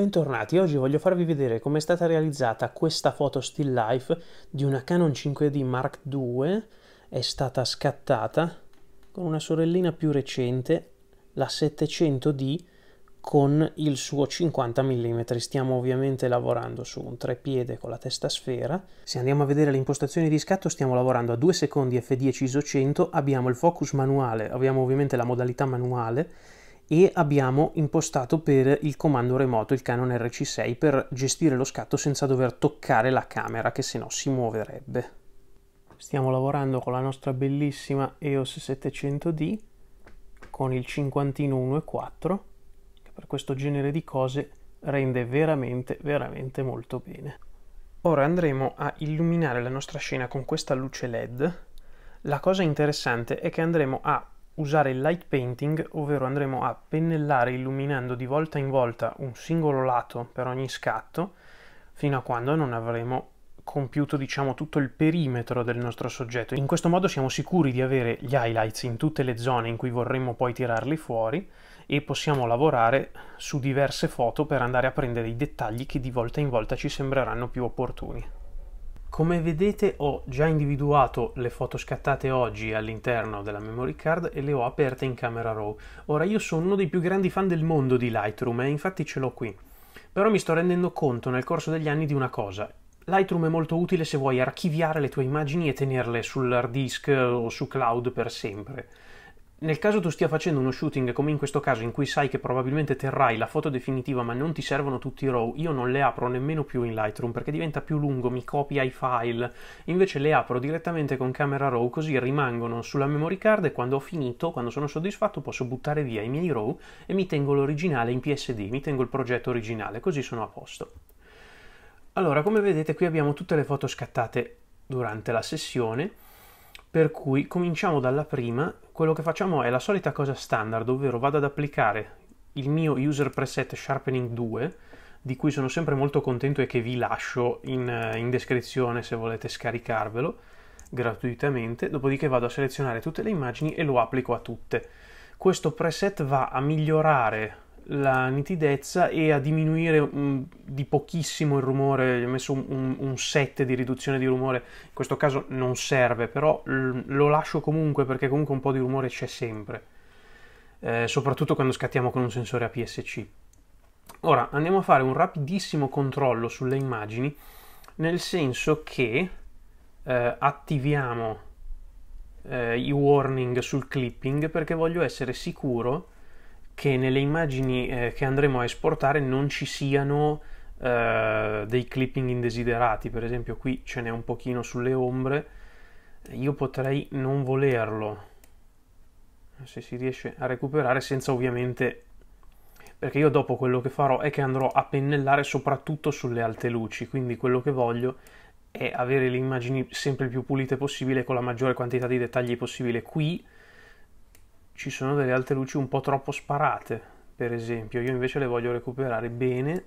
Bentornati, oggi voglio farvi vedere come è stata realizzata questa foto still life di una Canon 5D Mark II, è stata scattata con una sorellina più recente, la 700D con il suo 50 mm, stiamo ovviamente lavorando su un trepiede con la testa sfera. Se andiamo a vedere le impostazioni di scatto stiamo lavorando a 2 secondi f10 ISO 100, abbiamo il focus manuale, abbiamo ovviamente la modalità manuale e abbiamo impostato per il comando remoto il Canon RC6 per gestire lo scatto senza dover toccare la camera che se no si muoverebbe. Stiamo lavorando con la nostra bellissima EOS 700D con il cinquantino 1.4 che per questo genere di cose rende veramente veramente molto bene. Ora andremo a illuminare la nostra scena con questa luce LED. La cosa interessante è che andremo a usare il light painting, ovvero andremo a pennellare illuminando di volta in volta un singolo lato per ogni scatto, fino a quando non avremo compiuto diciamo tutto il perimetro del nostro soggetto. In questo modo siamo sicuri di avere gli highlights in tutte le zone in cui vorremmo poi tirarli fuori e possiamo lavorare su diverse foto per andare a prendere i dettagli che di volta in volta ci sembreranno più opportuni. Come vedete ho già individuato le foto scattate oggi all'interno della memory card e le ho aperte in camera RAW. Ora io sono uno dei più grandi fan del mondo di Lightroom e eh, infatti ce l'ho qui. Però mi sto rendendo conto nel corso degli anni di una cosa. Lightroom è molto utile se vuoi archiviare le tue immagini e tenerle sull'hard disk o su cloud per sempre nel caso tu stia facendo uno shooting, come in questo caso, in cui sai che probabilmente terrai la foto definitiva ma non ti servono tutti i RAW, io non le apro nemmeno più in Lightroom perché diventa più lungo, mi copia i file, invece le apro direttamente con camera RAW così rimangono sulla memory card e quando ho finito, quando sono soddisfatto, posso buttare via i miei RAW e mi tengo l'originale in PSD, mi tengo il progetto originale, così sono a posto. Allora, come vedete qui abbiamo tutte le foto scattate durante la sessione per cui cominciamo dalla prima, quello che facciamo è la solita cosa standard, ovvero vado ad applicare il mio user preset sharpening 2, di cui sono sempre molto contento e che vi lascio in, eh, in descrizione se volete scaricarvelo gratuitamente, dopodiché vado a selezionare tutte le immagini e lo applico a tutte. Questo preset va a migliorare la nitidezza e a diminuire mm, di pochissimo il rumore, ho messo un, un, un, di riduzione di rumore, in questo caso non serve, però lo lascio comunque perché comunque un po' di rumore c'è sempre, eh, soprattutto quando scattiamo con un sensore APS-C. Ora andiamo a fare un rapidissimo controllo sulle immagini, nel senso che eh, attiviamo eh, i warning sul clipping perché voglio essere sicuro che nelle immagini eh, che andremo a esportare non ci siano eh, dei clipping indesiderati, per esempio qui ce n'è un pochino sulle ombre, io potrei non volerlo, se si riesce a recuperare senza ovviamente perché io dopo quello che farò è che andrò a pennellare soprattutto sulle alte luci, quindi quello che voglio è avere le immagini sempre più pulite possibile con la maggiore quantità di dettagli possibile qui ci sono delle alte luci un po' troppo sparate, per esempio. Io invece le voglio recuperare bene.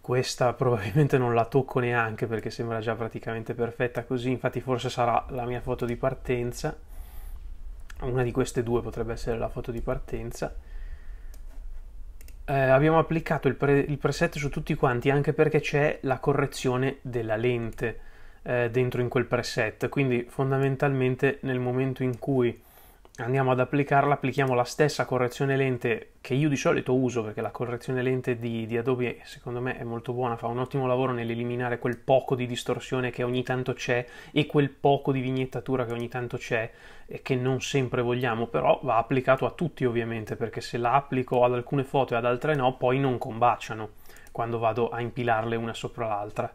Questa probabilmente non la tocco neanche perché sembra già praticamente perfetta così, infatti forse sarà la mia foto di partenza. Una di queste due potrebbe essere la foto di partenza. Eh, abbiamo applicato il, pre il, preset su tutti quanti anche perché c'è la correzione della lente eh, dentro in quel preset, quindi fondamentalmente nel momento in cui andiamo ad applicarla, applichiamo la stessa correzione lente che io di solito uso perché la correzione lente di, di, Adobe secondo me è molto buona, fa un ottimo lavoro nell'eliminare quel poco di distorsione che ogni tanto c'è e quel poco di vignettatura che ogni tanto c'è e che non sempre vogliamo, però va applicato a tutti ovviamente perché se la applico ad alcune foto e ad altre no poi non combaciano quando vado a impilarle una sopra l'altra.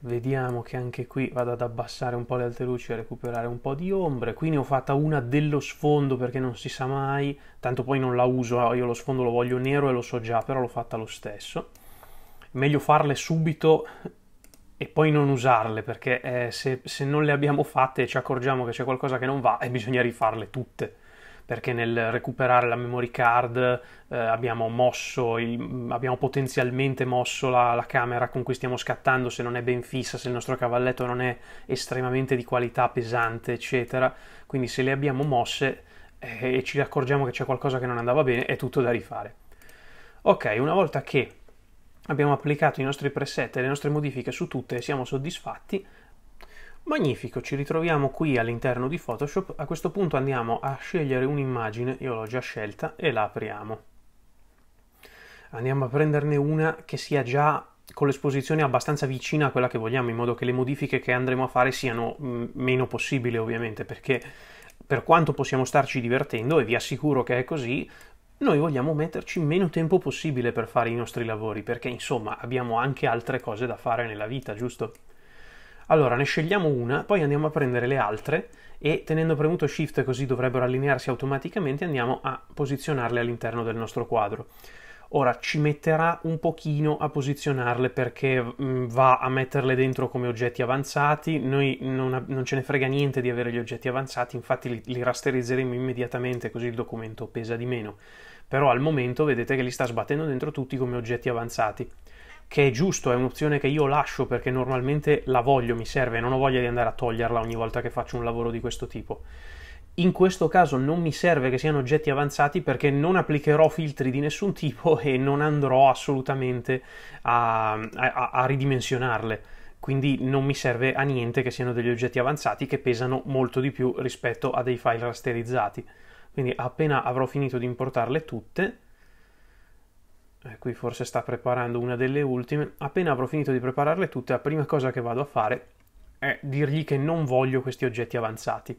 Vediamo che anche qui vado ad abbassare un po' le alte luci e recuperare un po' di ombre. Qui ne ho fatta una dello sfondo perché non si sa mai, tanto poi non la uso, ah, io lo sfondo lo voglio nero e lo so già, però l'ho fatta lo stesso. Meglio farle subito e poi non usarle perché eh, se, se non le abbiamo fatte e ci accorgiamo che c'è qualcosa che non va e eh, bisogna rifarle tutte perché nel recuperare la memory card eh, abbiamo, mosso il, mm, abbiamo potenzialmente mosso la, la, camera con cui stiamo scattando se non è ben fissa, se il nostro cavalletto non è estremamente di qualità pesante, eccetera. Quindi se le abbiamo mosse eh, e ci accorgiamo che c'è qualcosa che non andava bene, è tutto da rifare. Ok, una volta che abbiamo applicato i nostri preset e le nostre modifiche su tutte e siamo soddisfatti, Magnifico, ci ritroviamo qui all'interno di Photoshop, a questo punto andiamo a scegliere un'immagine, io l'ho già scelta, e la apriamo. Andiamo a prenderne una che sia già con l'esposizione abbastanza vicina a quella che vogliamo, in modo che le modifiche che andremo a fare siano mm, meno possibili, ovviamente, perché per quanto possiamo starci divertendo, e vi assicuro che è così, noi vogliamo metterci meno tempo possibile per fare i nostri lavori, perché insomma abbiamo anche altre cose da fare nella vita, giusto? Allora, ne scegliamo una, poi andiamo a prendere le altre e tenendo premuto Shift così dovrebbero allinearsi automaticamente andiamo a posizionarle all'interno del nostro quadro. Ora ci metterà un pochino a posizionarle perché mm, va a metterle dentro come oggetti avanzati, noi non, non ce ne frega niente di avere gli oggetti avanzati, infatti li, li rasterizzeremo immediatamente così il documento pesa di meno, però al momento vedete che li sta sbattendo dentro tutti come oggetti avanzati che è giusto, è un'opzione che io lascio perché normalmente la voglio, mi serve, non ho voglia di andare a toglierla ogni volta che faccio un lavoro di questo tipo. In questo caso non mi serve che siano oggetti avanzati perché non applicherò filtri di nessun tipo e non andrò assolutamente a, a, a ridimensionarle. Quindi non mi serve a niente che siano degli oggetti avanzati che pesano molto di più rispetto a dei file rasterizzati. Quindi appena avrò finito di importarle tutte, eh, qui forse sta preparando una delle ultime, appena avrò finito di prepararle tutte, la prima cosa che vado a fare è dirgli che non voglio questi oggetti avanzati.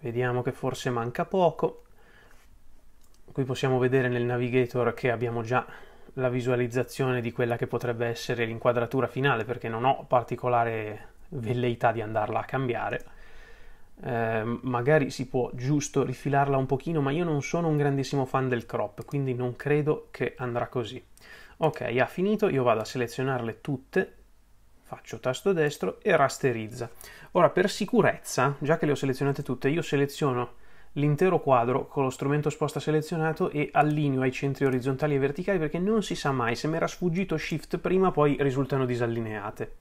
Vediamo che forse manca poco. Qui possiamo vedere nel navigator che abbiamo già la visualizzazione di quella che potrebbe essere l'inquadratura finale perché non ho particolare velleità di andarla a cambiare eh, magari si può giusto rifilarla un pochino, ma io non sono un grandissimo fan del crop, quindi non credo che andrà così. Ok, ha finito, io vado a selezionarle tutte, faccio tasto destro e rasterizza. Ora per sicurezza, già che le ho selezionate tutte, io seleziono l'intero quadro con lo strumento sposta selezionato e allineo ai centri orizzontali e verticali perché non si sa mai, se mi era sfuggito Shift prima poi risultano disallineate.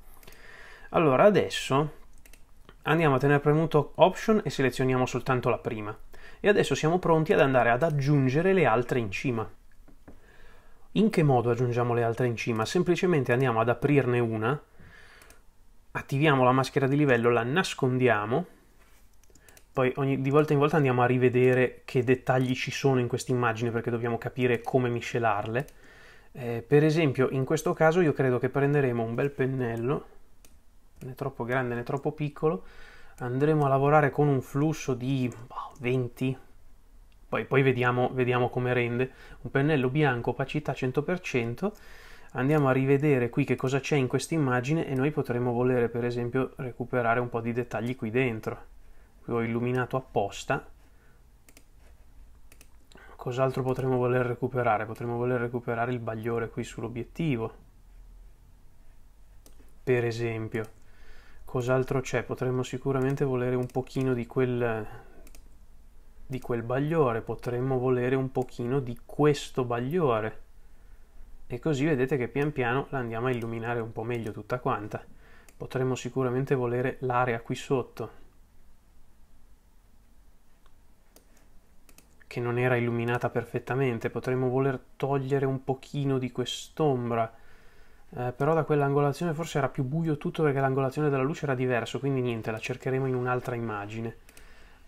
Allora adesso andiamo a tenere premuto Option e selezioniamo soltanto la prima. E adesso siamo pronti ad andare ad aggiungere le altre in cima. In che modo aggiungiamo le altre in cima? Semplicemente andiamo ad aprirne una, attiviamo la maschera di livello, la nascondiamo, poi ogni, di volta in volta andiamo a rivedere che dettagli ci sono in questa immagine perché dobbiamo capire come miscelarle. Eh, per esempio in questo caso io credo che prenderemo un bel pennello né troppo grande né troppo piccolo, andremo a lavorare con un flusso di boh, 20, poi, poi vediamo, vediamo come rende, un pennello bianco, opacità 100%, andiamo a rivedere qui che cosa c'è in questa immagine e noi potremmo volere per esempio recuperare un po' di dettagli qui dentro. Qui ho illuminato apposta. Cos'altro potremmo voler recuperare? Potremmo voler recuperare il bagliore qui sull'obiettivo, per esempio. Cos'altro c'è? Potremmo sicuramente volere un pochino di quel, di quel bagliore, potremmo volere un pochino di questo bagliore. E così vedete che pian piano la andiamo a illuminare un po' meglio tutta quanta. Potremmo sicuramente volere l'area qui sotto, che non era illuminata perfettamente. Potremmo voler togliere un pochino di quest'ombra eh, però da quell'angolazione forse era più buio tutto perché l'angolazione della luce era diversa, quindi niente, la cercheremo in un'altra immagine.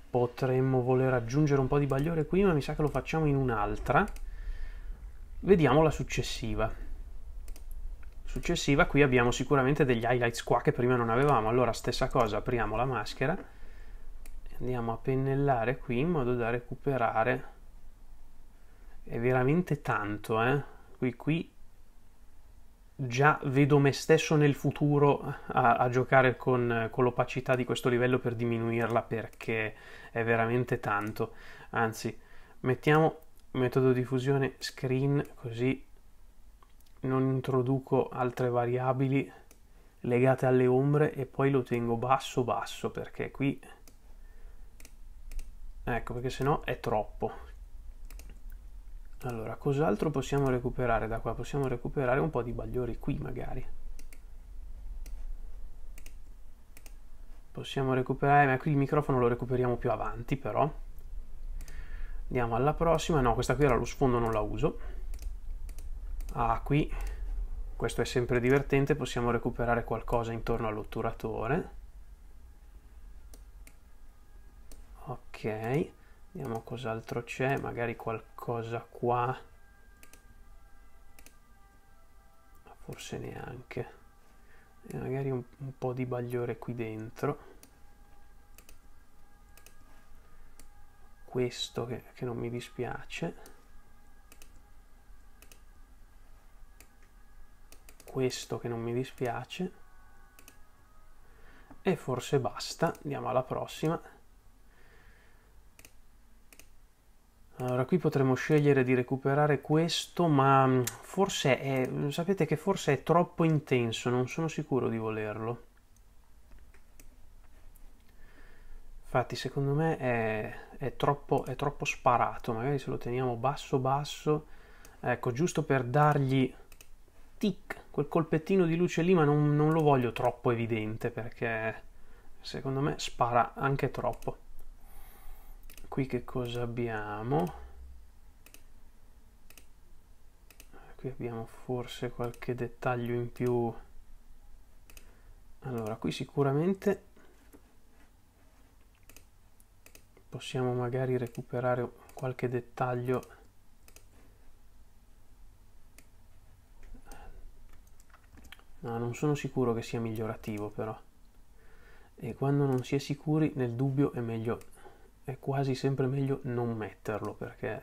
Potremmo voler aggiungere un po' di bagliore qui, ma mi sa che lo facciamo in un'altra. Vediamo la successiva. Successiva, qui abbiamo sicuramente degli highlights qua che prima non avevamo, allora stessa cosa, apriamo la maschera, e andiamo a pennellare qui in modo da recuperare... È veramente tanto, eh? Qui, qui già vedo me stesso nel futuro a, a giocare con, con, l'opacità di questo livello per diminuirla perché è veramente tanto. Anzi, mettiamo metodo di fusione screen così non introduco altre variabili legate alle ombre e poi lo tengo basso basso perché qui ecco perché sennò è troppo allora, cos'altro possiamo recuperare da qua? Possiamo recuperare un po' di bagliori qui magari. Possiamo recuperare, ma qui il microfono lo recuperiamo più avanti però. Andiamo alla prossima. No, questa qui era lo sfondo, non la uso. Ah, qui. Questo è sempre divertente, possiamo recuperare qualcosa intorno all'otturatore. Ok. Vediamo cos'altro c'è, magari qualcosa qua. Forse neanche. E eh, magari un, un po' di bagliore qui dentro. Questo che, che non mi dispiace. Questo che non mi dispiace. E forse basta. Andiamo alla prossima. Allora, qui potremmo scegliere di recuperare questo, ma mm, forse è, mm, sapete che forse è troppo intenso, non sono sicuro di volerlo. Infatti, secondo me è, è, troppo, è troppo sparato, magari se lo teniamo basso basso, ecco, giusto per dargli tic, quel colpettino di luce lì, ma non, non lo voglio troppo evidente, perché secondo me spara anche troppo qui che cosa abbiamo qui abbiamo forse qualche dettaglio in più allora qui sicuramente possiamo magari recuperare qualche dettaglio no non sono sicuro che sia migliorativo però e quando non si è sicuri nel dubbio è meglio è quasi sempre meglio non metterlo perché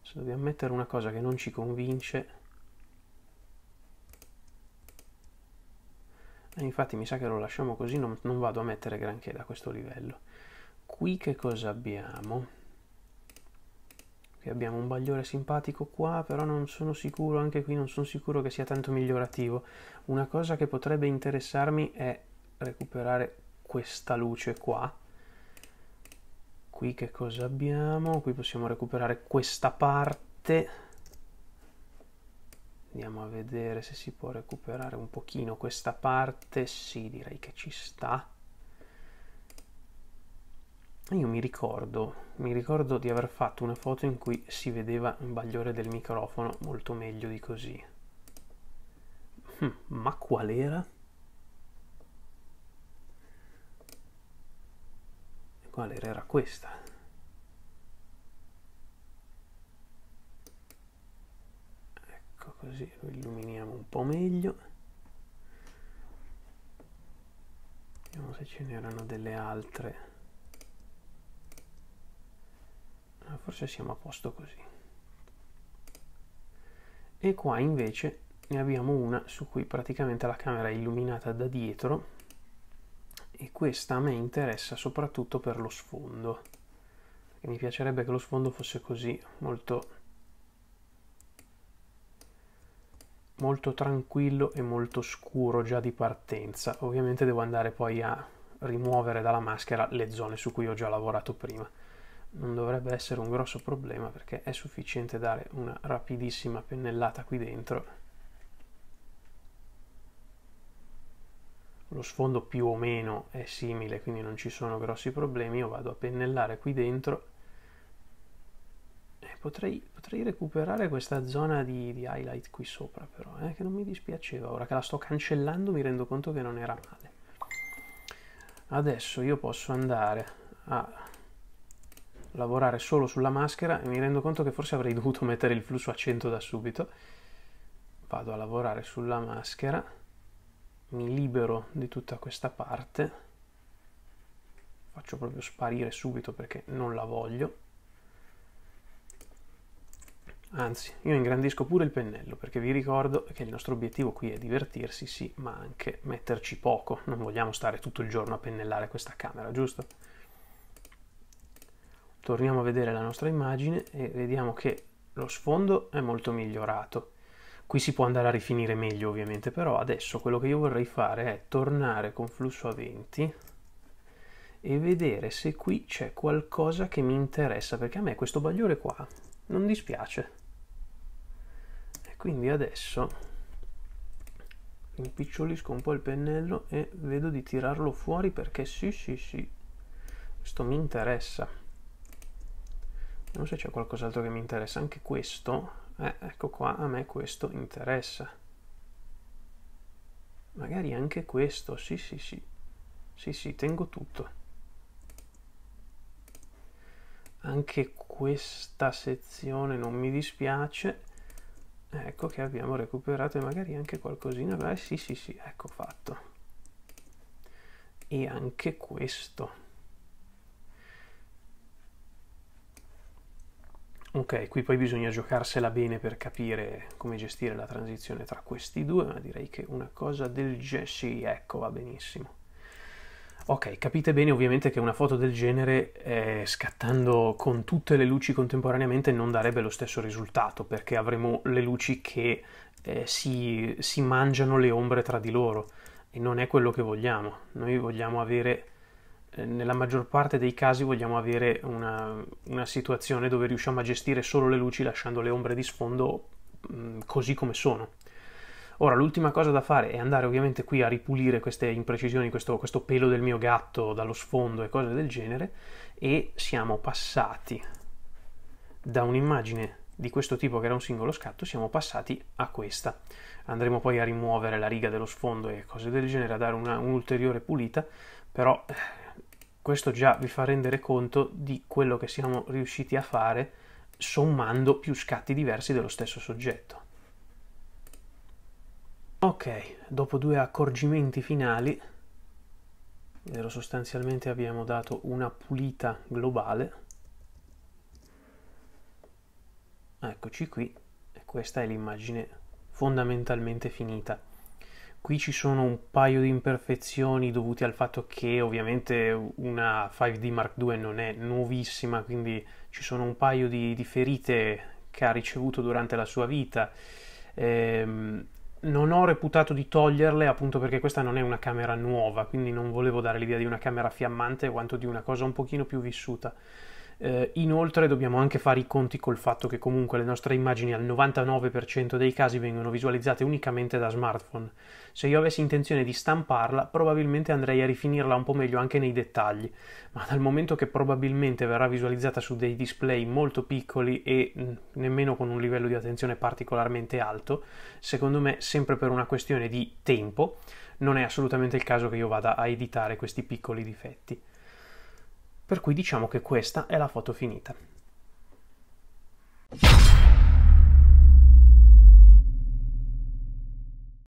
se dobbiamo mettere una cosa che non ci convince e infatti mi sa che lo lasciamo così non, non vado a mettere granché da questo livello qui che cosa abbiamo? Qui abbiamo un bagliore simpatico qua, però non sono sicuro, anche qui non sono sicuro che sia tanto migliorativo. Una cosa che potrebbe interessarmi è recuperare questa luce qua, qui che cosa abbiamo qui possiamo recuperare questa parte andiamo a vedere se si può recuperare un pochino questa parte sì direi che ci sta io mi ricordo, mi ricordo di aver fatto una foto in cui si vedeva un bagliore del microfono molto meglio di così. Hm, ma qual era? quale era questa ecco così lo illuminiamo un po' meglio vediamo se ce n'erano delle altre ah, forse siamo a posto così e qua invece ne abbiamo una su cui praticamente la camera è illuminata da dietro e questa a me interessa soprattutto per lo sfondo mi piacerebbe che lo sfondo fosse così molto molto tranquillo e molto scuro già di partenza ovviamente devo andare poi a rimuovere dalla maschera le zone su cui ho già lavorato prima non dovrebbe essere un grosso problema perché è sufficiente dare una rapidissima pennellata qui dentro lo sfondo più o meno è simile quindi non ci sono grossi problemi io vado a pennellare qui dentro e potrei, potrei recuperare questa zona di, di highlight qui sopra però eh, che non mi dispiaceva ora che la sto cancellando mi rendo conto che non era male adesso io posso andare a lavorare solo sulla maschera e mi rendo conto che forse avrei dovuto mettere il flusso a 100 da subito vado a lavorare sulla maschera mi libero di tutta questa parte faccio proprio sparire subito perché non la voglio anzi io ingrandisco pure il pennello perché vi ricordo che il nostro obiettivo qui è divertirsi sì ma anche metterci poco non vogliamo stare tutto il giorno a pennellare questa camera giusto? torniamo a vedere la nostra immagine e vediamo che lo sfondo è molto migliorato Qui si può andare a rifinire meglio ovviamente, però adesso quello che io vorrei fare è tornare con flusso a 20 e vedere se qui c'è qualcosa che mi interessa, perché a me questo bagliore qua non dispiace. E quindi adesso impicciolisco un po' il pennello e vedo di tirarlo fuori perché sì sì sì, questo mi interessa. Non so se c'è qualcos'altro che mi interessa, anche questo eh, ecco qua, a me questo interessa. Magari anche questo, sì sì sì. Sì sì, tengo tutto. Anche questa sezione non mi dispiace. Ecco che abbiamo recuperato e magari anche qualcosina. Beh, sì sì sì, ecco fatto. E anche questo. Ok, qui poi bisogna giocarsela bene per capire come gestire la transizione tra questi due, ma direi che una cosa del genere, sì, ecco, va benissimo. Ok, capite bene ovviamente che una foto del genere eh, scattando con tutte le luci contemporaneamente non darebbe lo stesso risultato, perché avremo le luci che eh, si, si mangiano le ombre tra di loro, e non è quello che vogliamo. Noi vogliamo avere eh, nella maggior parte dei casi vogliamo avere una, una, situazione dove riusciamo a gestire solo le luci lasciando le ombre di sfondo mh, mm, così come sono. Ora, l'ultima cosa da fare è andare ovviamente qui a ripulire queste imprecisioni, questo, questo pelo del mio gatto dallo sfondo e cose del genere, e siamo passati da un'immagine di questo tipo che era un singolo scatto, siamo passati a questa. Andremo poi a rimuovere la riga dello sfondo e cose del genere, a dare un'ulteriore pulita, però eh, questo già vi fa rendere conto di quello che siamo riusciti a fare sommando più scatti diversi dello stesso soggetto. Ok, dopo due accorgimenti finali, vero sostanzialmente abbiamo dato una pulita globale, eccoci qui, e questa è l'immagine fondamentalmente finita. Qui ci sono un paio di imperfezioni dovute al fatto che ovviamente una 5D Mark II non è nuovissima, quindi ci sono un paio di, di ferite che ha ricevuto durante la sua vita. Ehm, non ho reputato di toglierle appunto perché questa non è una camera nuova, quindi non volevo dare l'idea di una camera fiammante quanto di una cosa un pochino più vissuta. Eh, inoltre dobbiamo anche fare i conti col fatto che comunque le nostre immagini al 99% dei casi vengono visualizzate unicamente da smartphone. Se io avessi intenzione di stamparla, probabilmente andrei a rifinirla un po' meglio anche nei dettagli, ma dal momento che probabilmente verrà visualizzata su dei display molto piccoli e mm, nemmeno con un livello di attenzione particolarmente alto, secondo me sempre per una questione di tempo, non è assolutamente il caso che io vada a editare questi piccoli difetti. Per cui diciamo che questa è la foto finita.